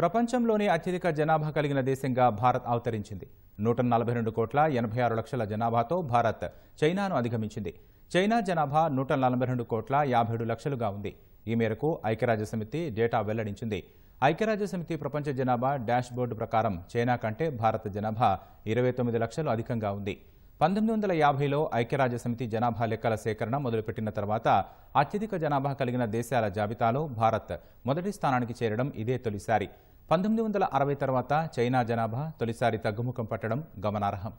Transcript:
ప్రపంచంలోనే అత్యధిక జనాభా కలిగిన దేశంగా భారత్ అవతరించింది నూట నలభై రెండు కోట్ల ఎనభై ఆరు లక్షల జనాభాతో భారత్ చైనాను అధిగమించింది చైనా జనాభా నూట నలభై రెండు కోట్ల యాభై ఏడు లక్షలుగా ఉంది ఈ మేరకు ఐక్యరాజ్య సమితి డేటా వెల్లడించింది ఐక్యరాజ్య సమితి ప్రపంచ జనాభా డాష్ బోర్డు ప్రకారం చైనా కంటే భారత జనాభా ఇరవై తొమ్మిది లక్షలు అధికంగా ఉంది పంతొమ్మిది వందల యాభైలో ఐక్యరాజ్య సమితి జనాభా లెక్కల సేకరణ మొదలుపెట్టిన తర్వాత అత్యధిక జనాభా కలిగిన దేశాల జాబితాలో భారత్ మొదటి స్థానానికి చేరడం ఇదే తొలిసారి పంతొమ్మిది వందల అరవై తర్వాత చైనా జనాభా తొలిసారి తగ్గుముఖం పట్టడం గమనార్హం